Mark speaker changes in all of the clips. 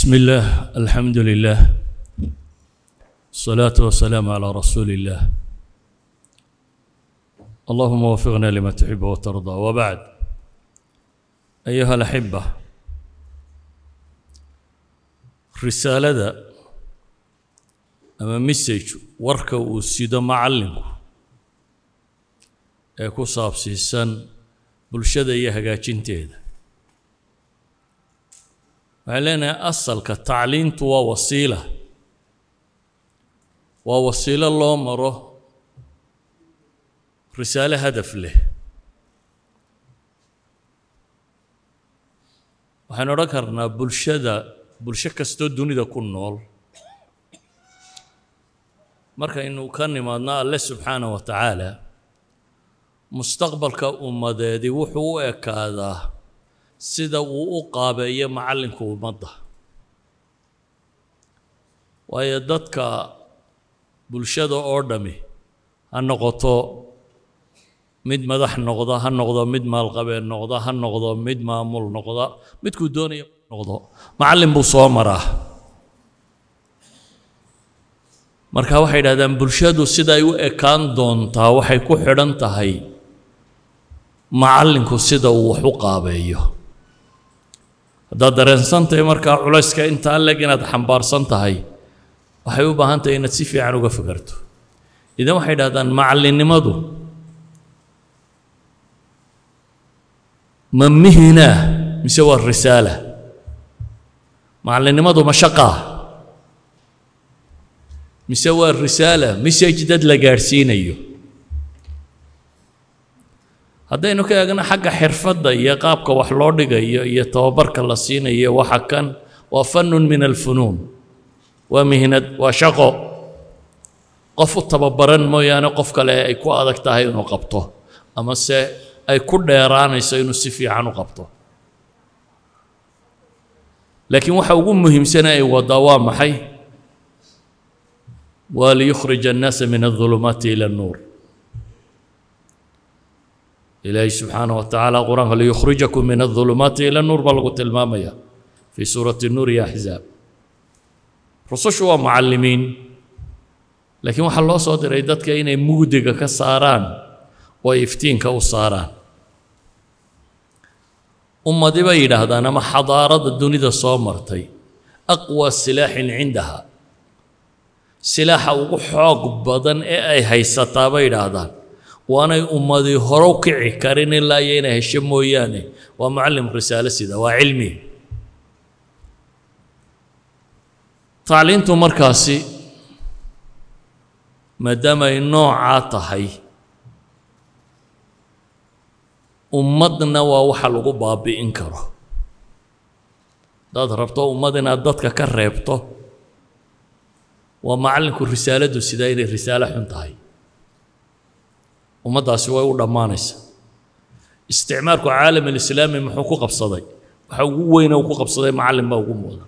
Speaker 1: بسم الله الحمد لله الصلاة والسلام على رسول الله اللهم وفقنا لما تحب وترضى وبعد أيها الأحبة رسالة أما مسج ورك وسيد معلم أكو صاب سيسان بلشدة يهجا تنتهي لأن أصلك التعليم هو وسيلة ووسيلة الله مره رسالة هدف له waxaan odhan karnaa bulshada bulsho kastoo dunida ku nool markaynu ka nimaadno alle subxaana wa tacaala mustaqbalka ummadeedi wuxuu u ekaadaa sida uu u qaabeeyo macallinka ummadda waayo dadka bulshada oo dhami ha noqoto mid madax noqda ha noqdo mid maalqabeen noqda ha noqdo mid maamul noqda midkuu doonaya noqdo macallin buu soo maraa marka waxay yidhahdaan bulshadu siday u ekaan doontaa waxay ku xidhan tahay macallinku sida uu wax u qaabeeyo haddaad dareensan tahay markaa culayska intaa leg inaad xambaarsan tahay waxay u baahan tahay inaad si fiican uga fakarto idan waxay dhahdaan macallinnimadu ma mihinaa mise waa risaala macallinnimadu ma shaqaa mise waa risaala mise jidad la gaadhsiinayo haddaynu ka eegno xagga xirfadda iyo qaabka wax loo dhigayo iyo tababarka la siinayo waxa kan waa fannun min alfunuun waa mihnad waa shaqo qof u tababaran mooyaane qof kale ay ku adag tahay inuu qabto ama se ay ku dheeraanayso inuu si fiican u qabto laakiin waxa ugu muhiimsana ay wadaa waa maxay waa liyukhrija annaasa min adulumaati ila annuur ilaahay subxaanah wa tacaala qur-aanka liyukhrijakum min adulumaati ila nuur baa lagu tilmaamaya fii suurati nuur iyo axzaab rusushu waa mucalimiin laakiin waxaa loo soo diray dadka inay mugdiga ka saaraan oo ay iftiinka u saaraan ummadi bay yidhaahdaan ama xadaarada dunida soo martay aqwa silaaxin cindaha silaaxa ugu xoog badan ee ay haysataa bay yidhaahdaan وانا أمدي هروكعي كارين الله يينا هشم موياني ومعلم رسالة سيدة وعلمي تعلينتو مركاسي مدام إنو عاطحي أمدنا ووحل قباب إنكره داد ربطو أمدنا دادك كربطو ومعلم كل رسالة سيدة إلي رسالة حنطاي ummaddaasi way u dhammaanaysa isticmaalku caalam alislaami muxuu ku qabsaday waxa ugu weyna uu ku qabsaday macallin baa ugu muuda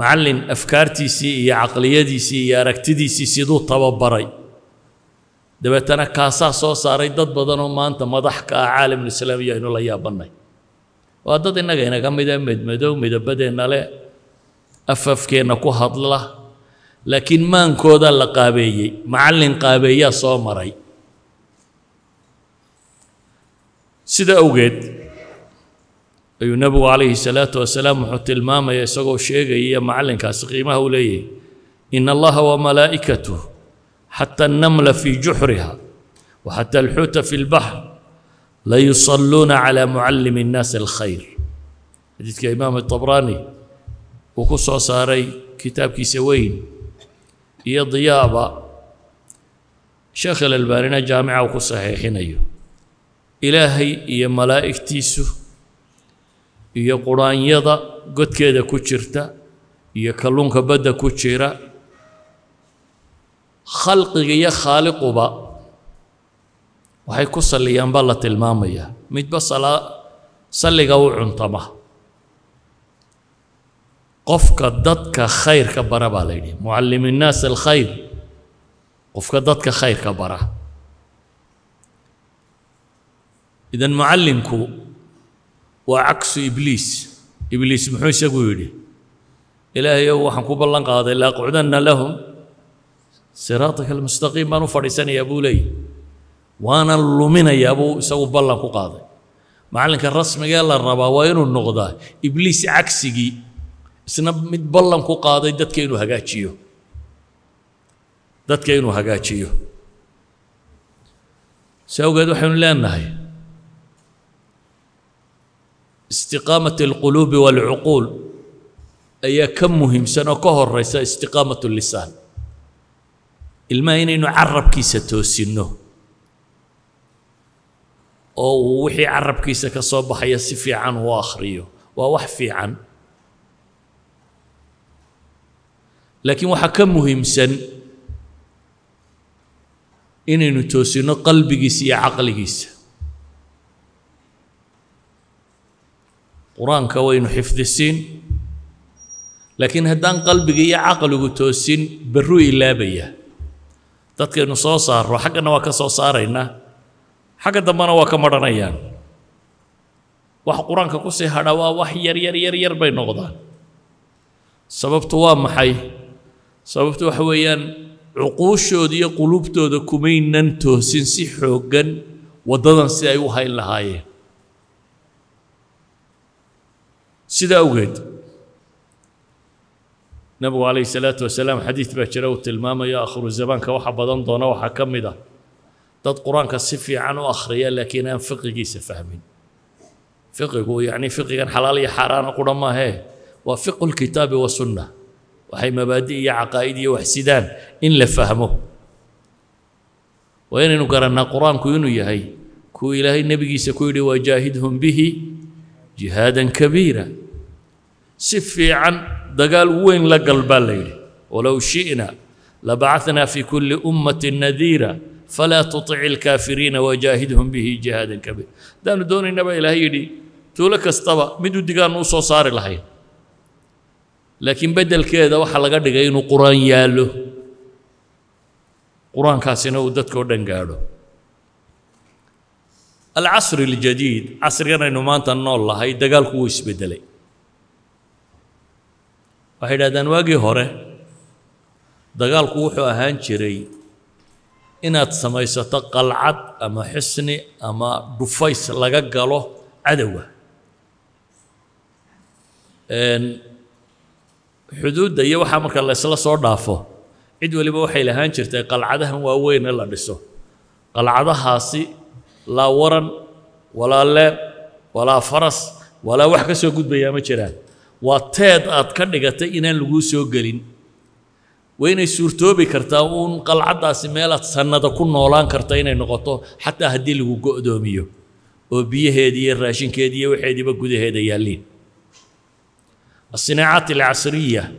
Speaker 1: macallin afkaartiisii iyo caqliyadiisii iyo aragtidiisii siduu tababaray dabeetana kaasaa soo saaray dad badanoo maanta madax ka ah caalamalislaami aynu la yaabannay waa dad innaga inaga mida medmedow midabadeenna leh afafkeenna ku hadla لكن ما انكودا لقابيي معلن قابيي يا صومري سيد أوجد اي نبو عليه الصلاه والسلام حتى الماما يسغو شيء يا معلن ما هو ولي ان الله وملائكته حتى النمل في جحرها وحتى الحوت في البحر لا يصلون على معلم الناس الخير حديث امام الطبراني وكسو ساري كتاب كيسوين iyo diyaaba sheekh alalbaanina jaamica uu ku saxiixinayo ilaahay iyo malaa'igtiisu iyo quraanyada godkeeda ku jirta iyo kalluunka badda ku jira khalqiga iyo khaaliquba waxay ku salliyaan baa la tilmaamayaa midba salliga u cuntama قفك ضدك خير كبرة بالايدي معلم الناس الخير قفك ضدك خير كبرة إذا معلمك وعكس إبليس إبليس محوش يقول إلهي هو حنكوب الله قاضي لا قعدنا لهم صراطك المستقيم بانو فرسان يا أبو لي وانا اللومين يا أبو سو بالله قاضي معلمك الرسم قال الربا وينو النقضة إبليس عكسي سنا مد بلن كو قاضي دات كينو هاجاتشيو دات كينو هاجاتشيو سو قدو حن لان هاي استقامة القلوب والعقول أي كم مهم سنا كهر رئيس استقامة اللسان الما ينين عرب كيسة توسينو أو وحي عرب كيسة كصوب حيا سفي عن وآخريو ووحفي عن laakiin waxaa ka muhiimsan inaynu toosinno qalbigiisa iyo caqligiisa qur-aanka waynu xifdisiin laakiin haddaan qalbiga iyo caqligu toosin baruu ilaabaya dadkaynu soo saarro xaggana waa ka soo saaraynaa xagga dambena waa ka madhanayaan wax qur-aanka ku sii hadha waa wax yar yar yar yar bay noqdaan sababtu waa maxay sababto waxa weeyaan cuquushooda iyo quluubtooda kumaynan toosin si xooggan waddadan si ay u hayn lahaayeen sida awgeed nabigu calayhi salaatu wasalaam xadiid baa jira uu tilmaamayo akhiru zamaanka waxa badan doona waxaa ka mid ah dad qur-aanka si fiican u akhriya laakiin aan fiqigiisa fahmin fiqigu yacni fiqigan xalaal iyo xaaraana qudha maahee waa fiqu lkitaabi wasunna وهي مبادئ عقائدية وحسدان إن لفهمه وين نقرأنا قرآن كوينو يهي كو إلهي النبي سكويري وجاهدهم به جهادا كبيرا سفي عن دقال وين لقى بالليل ولو شئنا لبعثنا في كل أمة نذيرا فلا تطع الكافرين وجاهدهم به جهادا كبيرا دانو دون النبي إلهي دي تولك استوى مدو دقال نوصو صار لهين laakiin bedelkeeda waxaa laga dhigay inuu qur-aan yaallo qur-aankaasina uu dadkao dhan gaadho alcasri aljadiid casrigan aynu maanta nool lahay dagaalku wuu isbedelay waxay idhahdaan waagii hore dagaalku wuxuu ahaan jiray inaad samaysato qalcad ama xusni ama dhufays laga galo cadowga xuduudda iyo waxaa marka laysla soo dhaafo cid waliba waxay lahaan jirtay qalcadahan waaweyn ee la dhiso qalcadahaasi laa waran walaa leeb walaa faras walaa wax ka soo gudbayaa ma jiraan waa teed aad ka dhigatay inaan laguu soo gelin waynay suurtoobi kartaa uun qalcaddaasi meelaad sannada ku noolaan karta inay noqoto xataa haddii lagu go-doomiyo oo biyaheedii iyo raashinkeedii iyo waxeediiba gudaheeda yaalliin الصناعات العصرية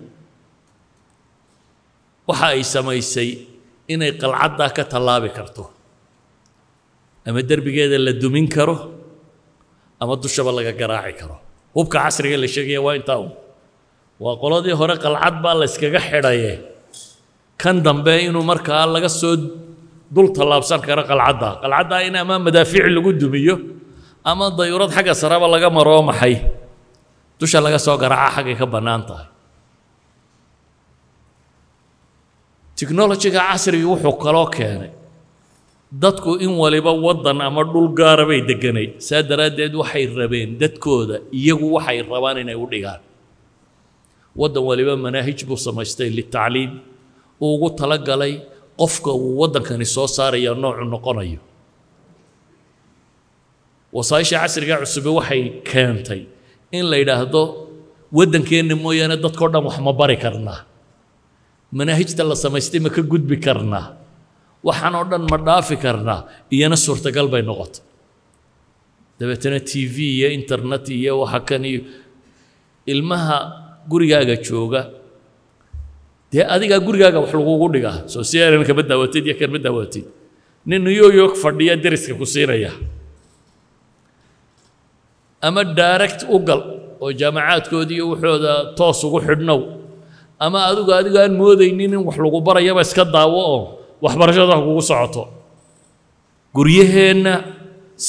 Speaker 1: وحا اي سميسي ان اي قل عدا كتلاب كرتو اما الدرب قيدا لدومين كرو اما الدشب لغا قراعي كرو وبك عصري اللي شغيه وين تاو وقال دي هورا قل عدا لسكاق حرايا كان دنباينو مركا لغا سود دول طلاب سان كرا قل عدا قل عدا اينا امام مدافع اللي قدوميو اما ضيورات حقا سرابا لغا مروم حي dusha laga soo garaaca xaggay ka bannaan tahay tikhnolojiga casrigii ah wuxuu kaloo keenay dadku in waliba waddan ama dhul gaara bay degganayd saa daraaddeed waxay rabeen dadkooda iyagu waxay rabaan inay u dhigaan waddan waliba manaahij buu samaystay litacliim uu ugu tala galay qofka uu waddankani soo saaraya noocu noqonayo wasaaisha casriga cusube waxay keentay in la yidhaahdo waddankeenna mooyaane dadkao dhan waxma bari karnaa manaahijta la samaystay ma ka gudbi karnaa waxaan oo dhan ma dhaafi karnaa iyana suurtagal bay noqotay dabeetana t v iyo internet iyo waxa kan iyo ilmaha gurigaaga jooga dee adigaa gurigaaga wax lagugu dhigaa soo si eran kama daawatid iyo kama daawatid nin new york fadhiya deriska ku siinaya ama direct u gal oo jaamacaadkoodiiyo wuxooda toos ugu xidhnow ama adigu adigo aan moodaynin in wax lagu barayaba iska daawo oo waxbarashada kugu socoto guryaheenna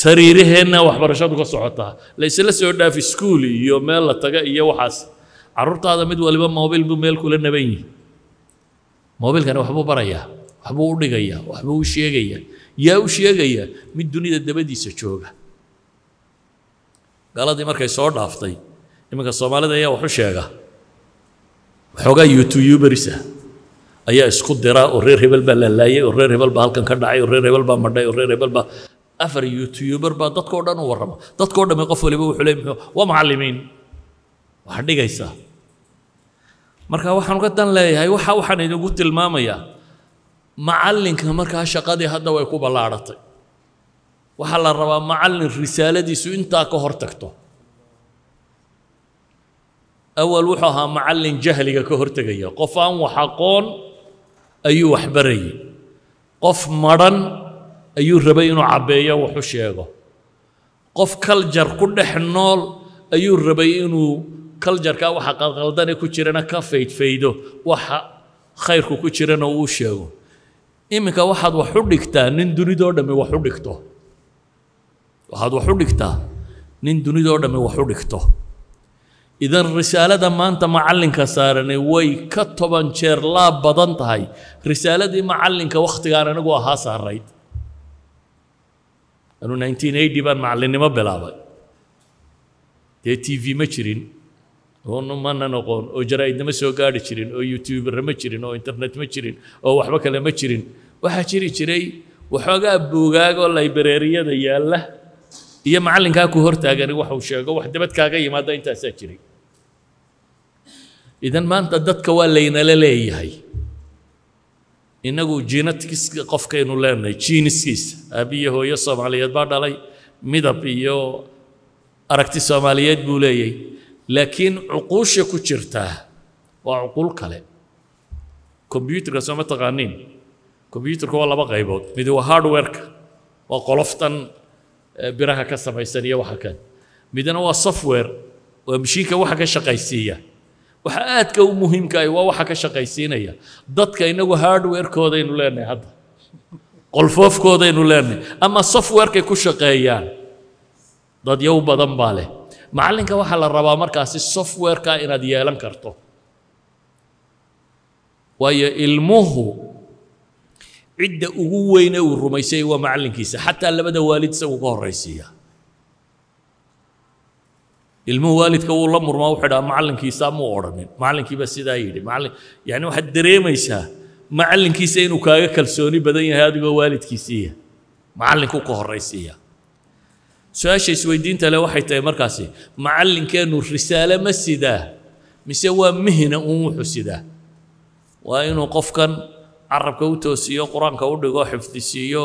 Speaker 1: sariiraheenna waxbarashadu ka socotaa laysla soo dhaaf iskuul iyo meel la taga iyo waxaas caruurtaada mid waliba moobil buu meel kula naban yihi moobilkani waxbuu barayaa waxbuu u dhigayaa waxbuu u sheegayaa yaa u sheegayaa mid dunida dabadiisa jooga galadii markay soo dhaaftay iminka soomaalida ayaa waxu sheega waxoogaa youtubersa ah. ayaa isku diraa oo reer hebel baa laalaayay oo reer hebel baa halkan ka dhacay oo reer hebel baa madhay oo reer hebel baa afar youtuber baa dadko dhan u warrama dadkoo dhan qof waliba wuxuu le muxuu waa macallimiin waxaad dhigaysaa marka waxaan ka dan leeyahay waxa waxaan idinku tilmaamayaa macallinka markaa shaqadii hadda way ku ballaadhatay waxaa la rabaa macallin risaaladiisu intaa ka hor tagto awal wuxuu ahaa macallin jahliga ka hortegaya qof aan wax aqoon ayuu wax qof madhan ayuu rabay inuu cabbeeyo waxu sheego qof kaljar ku dhex nool ayuu rabay inuu kaljarkaa waxa qalqaldane ku jirana ka faydfaydo waxa khayrku ku jirana uu sheego iminka waxaad wax u dhigtaa nin dunidoo dhammi wax u dhigto وهذا وحرقتا نين دوني دور دمي وحرقتو إذا الرسالة ده ما أنت معلن كسارني وي كتبا شير لا بدنت هاي رسالة دي معلن كوقت قارن نقوى ها سار رايد أنو 1980 بان معلن ما بلابا تي تي في ما شرين هون ما نقول أو جرائد ما سوى قاعد شرين أو يوتيوب ما شرين أو إنترنت ما شرين أو وحبك لما شرين وحا شري شري وحوغا بوغاق والله برارية ده يالله يا معلم كاكو هرتا غير وحو شيغو وح دبت كا غي ما دا انت ساجري اذا ما انت دت كوا لين للي هي انغو جينت كيس قف كينو لين جينس كيس ابي هو يا صوماليات بار دالاي ميد ابيو اركتي صوماليات بولاي لكن عقوش كوتشرتا وعقول كالي كمبيوتر كسومت غانين كمبيوتر كوا لا بغيبوت ميدو هاردوير وقلفتن biraha ka samaysan iyo waxa kale midana waa software waa mashiinka waxa ka shaqaysiiya waxa aadka u muhiimka ah waa waxa ka shaqaysiinaya dadka inagu hardwarekoodaynu leenahay hadda qolfoofkoodaynu leenahay ama softwarekay ku shaqeeyaan dadyow badan baa leh macalinka waxaa la rabaa markaasi software inaad yeelan karto waayo ilmuhu cidda ugu weyne uu rumaysay waa macalinkiisa xataa labada waalid isagu ka horraysiiya ilmuhu waalidka wuu la murmaa wuxuu idhaa macalinkiisa muu odhanin macalinkiiba sidaa yidhi macallin yani waxaad dareemaysaa macalinkiisa inuu kaaga kalsooni badan yahay adigoo waalidkiisiiya macalinku ka horraysiiya su-aasha isweydiinta leh waxay tahay markaasi macalinkeenu risaale ma sidaa mise waa mihna uun wuxuu sidaa waa inuu qofkan carabka u toosiyo qur-aanka u dhigo xifdisiiyo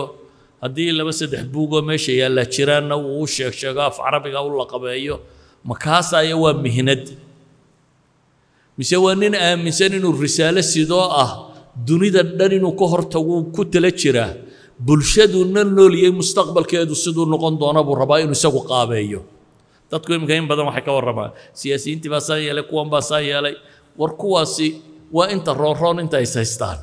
Speaker 1: haddii laba saddex buugoo meesha yaalla jiraanna wuu u sheeg sheego af carabiga u laqabeeyo makaasaya waa mihnad mise waa nin aaminsan inuu risaalo sidoo ah dunida dhan inuu ka hortaguu ku tala jiraa bulshaduna nooliyey mustaqbalkeedu siduu noqon doona buu rabaa inuu isagu qaabeeyo dadku iminka in badan waxay ka warramaan siyaasiyiintii baa saa yeelay kuwan baa saa yeelay war kuwaasi waa inta roonroon inta haystaan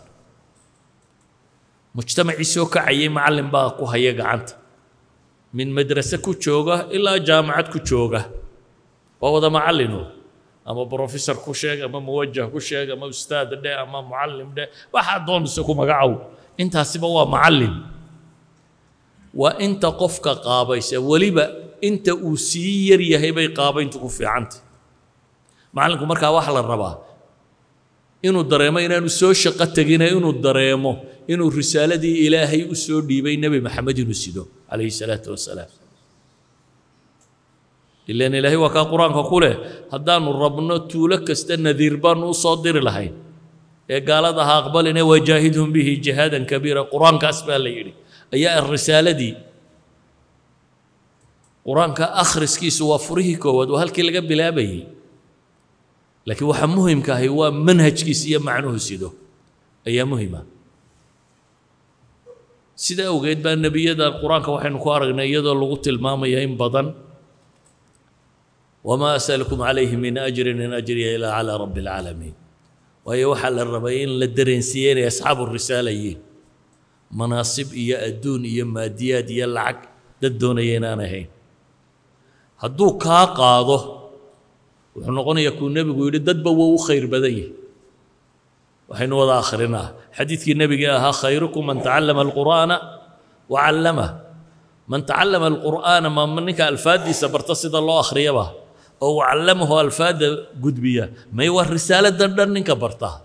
Speaker 1: mujtamacii soo kacayay macalin baa ku haya gacanta min madrase ku jooga ilaa jaamacad ku jooga waa wada macalino ama brofesor ku sheeg ama muwajah ku sheeg ama ustaad dheh ama mucalim dheh waxaa doonaysa ku magacow intaasiba waa macalin waa inta qofka qaabaysa weliba inta uu sii yar yahay bay qaabayntu ku fiicantay macallinku markaa waxa la rabaa inuu dareemo inaanu soo shaqo tegine inuu dareemo inuu risaaladii ilaahay u soo dhiibay nebi maxamed inuu sido calayhi salaatu wasalaam ilan ilaahay waa kaa qur-aanka ku leh haddaannu rabno tuulo kasta nadiir baanu u soo diri lahayn ee gaaladaha ha aqbalina wajaahidhum bihi jihaadan kabiira qur-aankaas baa la yidhi ayaa ah risaaladii qur-aanka akhriskiisu waa furihii koowaad waa halkii laga bilaabayey laakiin waxaa muhimka ahay waa manhajkiisa iyo macnuhu sido ayaa muhima sida awgeed baa nebiyadan qur-aanka waxaynu ku aragnay iyadoo lagu tilmaamaya in badan wamaa asalkum calayhi min ajrin in ajriya ilaa calaa rabbi alcaalamiin waayo waxaa la rabay in la dareensiiye inay asxaabu risaala yihiin manaasib iyo adduun iyo maadiyaad iyo lacag dad doonaya inaan ahayn hadduu kaa qaado wuxuu noqonayaa kuu nebigu yidhi dadba wou u khayr badan yahay waxaynu wada akhrinaa xadiidkii nebiga ahaa khayrukum man tacallama alqur'aana wacallamah man tacallama alqur'aana ma ninka alfaaddiisa barta sida loo akhriyaba oo wacallamahu alfaadda gudbiya may waa risaaladan dhan ninka barta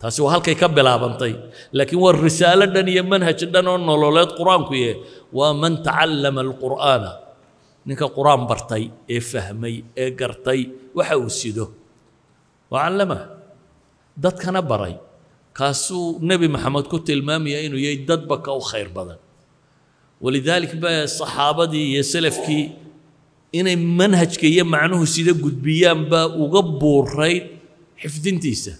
Speaker 1: taasi waa halkay ka bilaabantay laakiin waa risaalo dhan iyo manhaj dhan oo nololeed qur-aanku yeh waa man tacallama alqur'aana ninka qur-aan bartay ee fahmay ee gartay waxa uu sido wacallamahu dadkana baray kaasuu nebi maxamed ku tilmaamaya inuu yahay dad baka u khayr badan walidaalik baa saxaabadii iyo salafkii inay manhajka iyo macnuhu sida gudbiyaanba uga buurayd xifdintiisa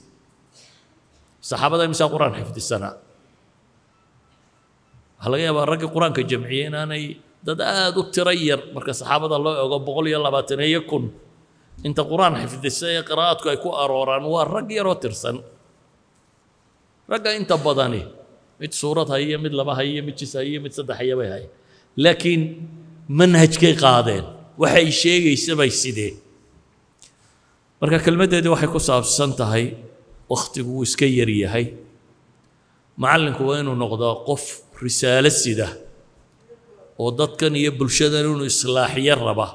Speaker 1: saxaabada imisaa qur-aan xifdisanaa waxaa laga yaabaa raggii qur-aanka jamciyey inaanay dad aada u tiro yar marka saxaabada loo ego boqol iyo labaatan iyo kun inta qur-aan xifdisay ee qiraa'adku ay ku arooraan waa rag yaroo tirsan ragga inta badani mid suurad haye mid laba haye mid jis haye mid saddex haye bay haye laakiin manhajkay qaadeen waxay sheegaysa bay sidee marka kelmaddeedii waxay ku saabsan tahay wakhtigu wuu iska yar yahay macallinku waa inuu noqdaa qof risaalo sida oo dadkan iyo bulshadan inuu islaaxiyo raba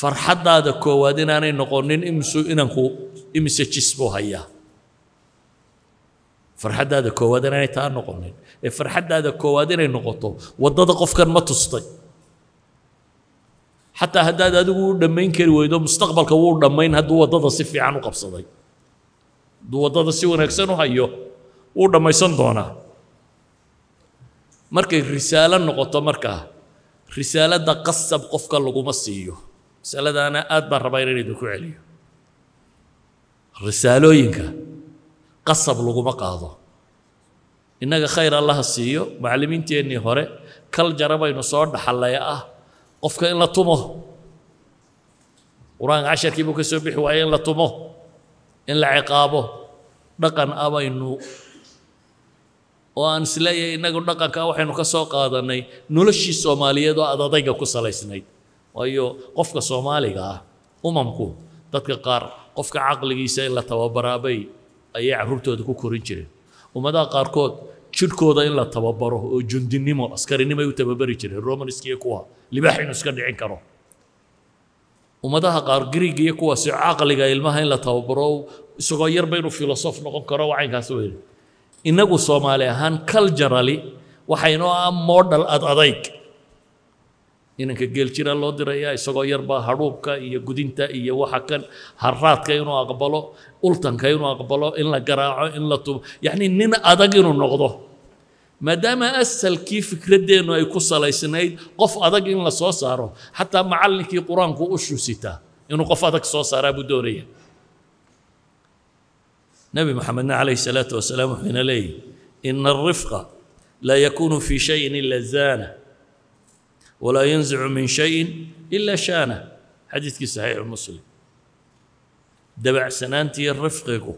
Speaker 1: farxaddaada koowaad inaanay noqonin imsu inanku imise jis buu hayaa farxaddaada koowaad inaanay taa noqonin ee farxaddaada koowaad inay noqoto waddada qofkan ma tustay xataa haddaad adigu u dhammayn kari weydo mustaqbalka wuu dhammayn hadduu waddada si fiican u qabsaday hadduu waddada si wanaagsan u hayo wuu dhammaysan doonaa markay risaalo noqoto markaa risaalada qasab qofka laguma siiyo masaladaana aada baan rabaa inaan idinku celiyo risaalooyinka qasab laguma qaado innaga khayr allaha siiyo macalimiinteennii hore kal jara baynu soo dhaxallaya ah qofka in la tumo qur-aanka casharkii buu ka soo bixi waaya in la tumo in la ciqaabo dhaqan ah baynu oo aan isleeyahay innagu dhaqanka ah waxaynu ka soo qaadanay noloshii soomaaliyeed oo aada adayga ku salaysnayd waayo qofka soomaaliga ah umamku dadka qaar qofka caqligiisa in la tababaraabay ayay caruurtooda ku korin jireen ummadaha qaarkood jirhkooda in la tababaro oo jundinimo askarinimo ay u tababari jireen romanskiiyo kuwa libaax inuu iska dhicin karo ummadaha qaar griig iyo kuwaasi caqliga ilmaha in la tababaro isagoo yarba inuu filosof noqon karo caynkaas weyne innagu soomaali ahaan culturally waxaynoo ah modal ad adayg inanka geeljira loo dirayaa isagoo yarbaa hadhuubka iyo gudinta iyo waxa kan haraadka inuu aqbalo ultanka inuu aqbalo in la garaaco in la tubo yacni nin adag inuu noqdo maadaama asalkii fikradeennu ay ku salaysnayd qof adag in la soo saaro xataa macallinkii qur-aanku u shusitaa inuu qof adag soo saaraa buu doonaya nabi maxamedna calayhi salaatu wasalaam wuxuuna leeyahy ina alrifqa laa yakuunu fii shayin ila zaana ولا ينزع من شيء إلا شانه حديث صحيح مسلم دبع سنانتي الرفقكو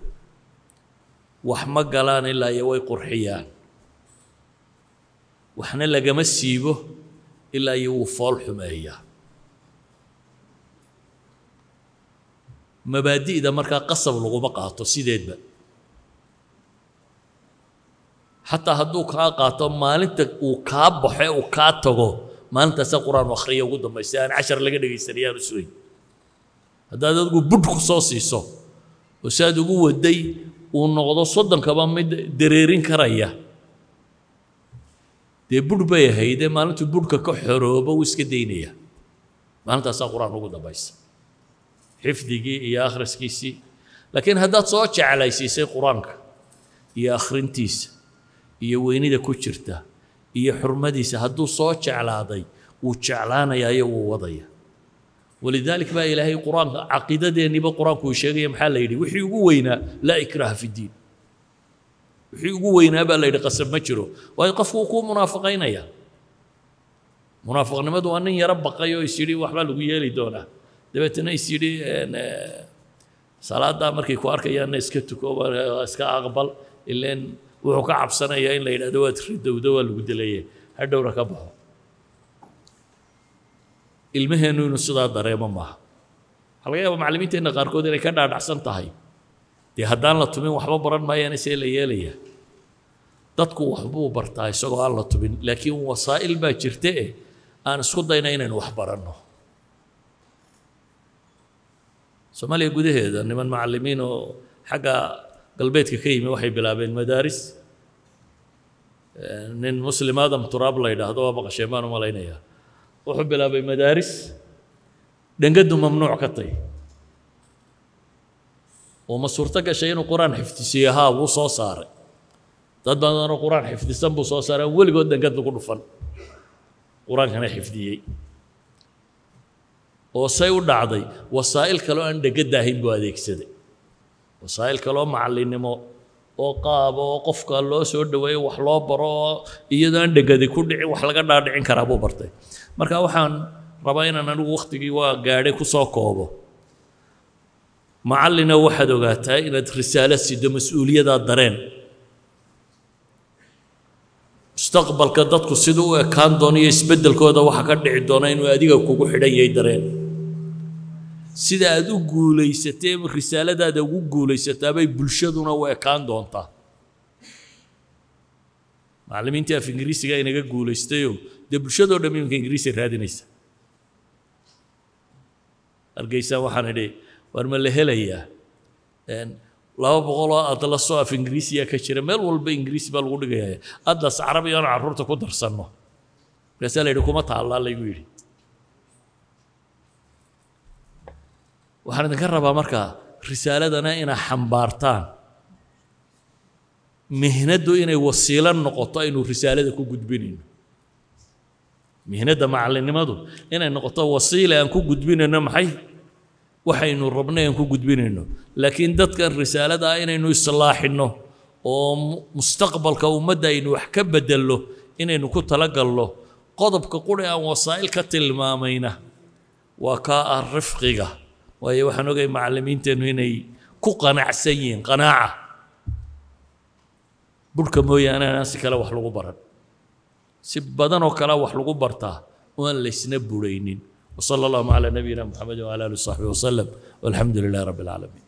Speaker 1: وحمق لان إلا يوي قرحيان وحنا لقى مسيبه إلا يوفى الحماية مبادئ إذا مركا قصب لغوما قاطو سيديد بقى حتى هدوك ها قاطو مالنتك وكاب بحي وكاتو maalintaasa qur-aan akhriya ugu dambaysay aan cashar laga dhegaysanayaan u sugay haddaad adigu budhku soo siiso oo si aad ugu waday uu noqdo soddonkaba mid dareerin karaya dee budh bay ahayde maalintuu budhka ka xorooba wuu iska daynaya maalintaasaa qur-aan ugu dambaysa xifdigii iyo akhriskiisii laakiin haddaad soo jeclaysiisay qur-aanka iyo akhrintiisa iyo weynida ku jirta iyo xurmadiisa hadduu soo jeclaaday wuu jeclaanayaa wuu wadaya ولذلك بقى إلهي قرآن عقيدة دي نبا قرآن كو شيغي محل يدي وحي ugu weynaa لا إكراه في الدين وحي ugu weynaa baa la yidhi qasab ma jiro waayo qofku ku munaafiqaynaya munaafiqnimadu waa nin yara baqay oo is yidhi waxba lagu yeeli doonaa dabeetana is yidhi salaadaa markay ku arkayaanna iska tuko iska aqbal ileen وحكا عبسانا يا إن لإلا دوا تخدو دوا اللي قد لأيه هدو ركبه المهنو ينصدها داريما ما هل يجب معلمين تهنا غاركو دي لكان عن عسان تهي دي هدان لطمين وحبا بران ما يعني سيلا يالي دادكو وحبو برتاي سوغو الله تبين لكن وسائل ما جرتئي أنا إيه. سكو داينا إنا نوحبرانو سمالي قده هيدا نمان معلمينو حقا قلبيتك كي وحي بلا بين مدارس آه، نين مسلم آدم تراب لا يده هذا بقى شيمان وما لين يا وحب بلا بين مدارس دن قد ممنوع كطي وما صورتك شيء القرآن حفتي سيها وصو صار تدبا أنا القرآن حفتي سنبو صو صار أول قد دن قد بقول فن القرآن كان حفتي وصي ودعضي وصائل كلو عندك قد داهين بوا ذيك سدي wasaa'il kaloo macallinnimo oo qaaba oo qofka loo soo dhoweeyo wax loo baro oo iyadoan dhegadi ku dhicin wax laga dhaadhicin karaa buu bartay marka waxaan rabaa inaan anigu waqtigii waa gaadhay kusoo koobo macallina waxaad ogaataa inaad risaalo siddo mas uuliyadaa dareen mustaqbalka dadku siduu u ekaan doono iyo isbeddelkooda waxa ka dhici doona inuu adiga kugu xidhan yahay dareen sida aada u guulaysatee risaaladaada ugu guulaysataabay bulshaduna u ekaan doontaa macalimiintii af ingiriisiga inaga guulaystayoo dee bulshado dhan iminka ingiriisi raadinaysa argaysaan waxaan idhi waar ma la helayaa laba boqoloo adlasoo af ingiriisiya ka jira meel walba ingiriisi baa lagu dhigayaa adlas carabi oo carruurta ku darsanno markaasaa la yidhi kuma taallaa laygu yidhi waxaan idinka rabaa markaa risaaladana inaa xambaartaan mihnaddu inay wasiilo noqoto aynu risaalada ku gudbinayno mihnadda macalinimadu inay noqoto wasiile aan ku gudbinayno maxay waxaynu rabnay aan ku gudbinayno laakiin dadkan risaalada ah inaynu islaaxinno oo mustaqbalka ummadda aynu wax ka bedello inaynu ku talagalno qodobka qura aan wasaa'il ka tilmaamayna waa kaa ah rifqiga waayo waxaan ogahay macallimiinteennu inay ku qanacsan yihiin qanaaca burhka mooyaane aan si kale wax lagu baran si badan oo kale wax lagu bartaa oo aan laysna buraynin وصلى الله على نبينا محمد وعلى اله وصحبه وسلم والحمد لله رب العالمين